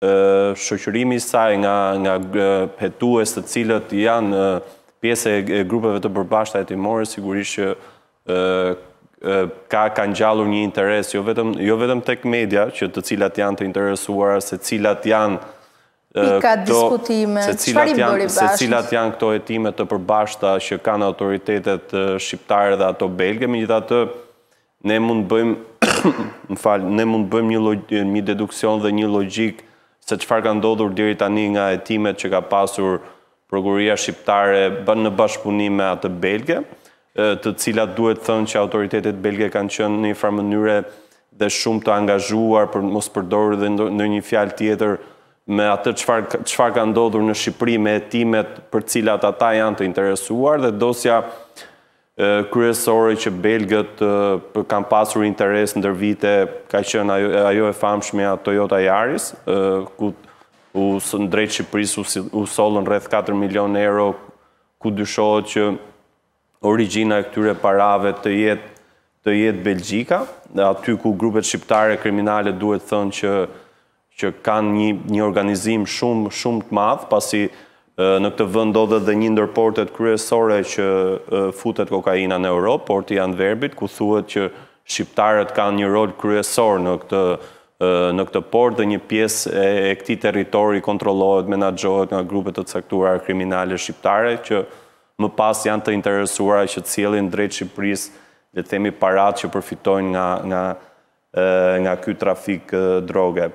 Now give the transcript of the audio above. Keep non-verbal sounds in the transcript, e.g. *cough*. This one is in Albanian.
shëqërimi saj nga petues të cilët janë pjese e grupeve të përbashta e timore, sigurisht që ka kanë gjallur një interes, jo, jo vetëm tek media, që të cilat janë të interesuara, se cilat janë diskutime, bëri Se cilat janë këto jetime të përbashta që kanë autoritetet shqiptare dhe ato belge, me gjitha të ne mund bëjmë *coughs* një deduksion dhe një logikë se çfarë ka ndodhur deri tani nga hetimet që ka pasur prokuria shqiptare në bashkëpunim me atë belge, të cilat duhet thënë që autoritetet belge kanë qenë në një farë mënyrë dhe shumë të angazhuar për mos përdorur dhe në një fjalë tjetër me atë çfarë çfarë ka ndodhur në Shqipëri me hetimet për cilat ata janë të interesuar dhe dosja kryesore që Belgët kam pasur interes në dërvite, ka qënë ajo e famshme a Toyota Yaris, ku në drejtë Shqipëris u solën rreth 4 milion euro, ku dyshojë që origina e këtyre parave të jetë të jetë Belgjika, aty ku grupet shqiptare e kriminale duhet thënë që kanë një organizim shumë të madhë, pasi në këtë vënd do dhe dhe një ndër portet kryesore që futet kokaina në Europë, porti janë verbit, ku thuet që shqiptarët kanë një rol kryesor në këtë në këtë port dhe një pies e këti teritori kontrolohet, menagjohet nga grupet të caktuar kriminale shqiptare, që më pas janë të interesuar që të cilin drejt Shqipëris dhe temi parat që përfitojnë nga këtë trafik droge.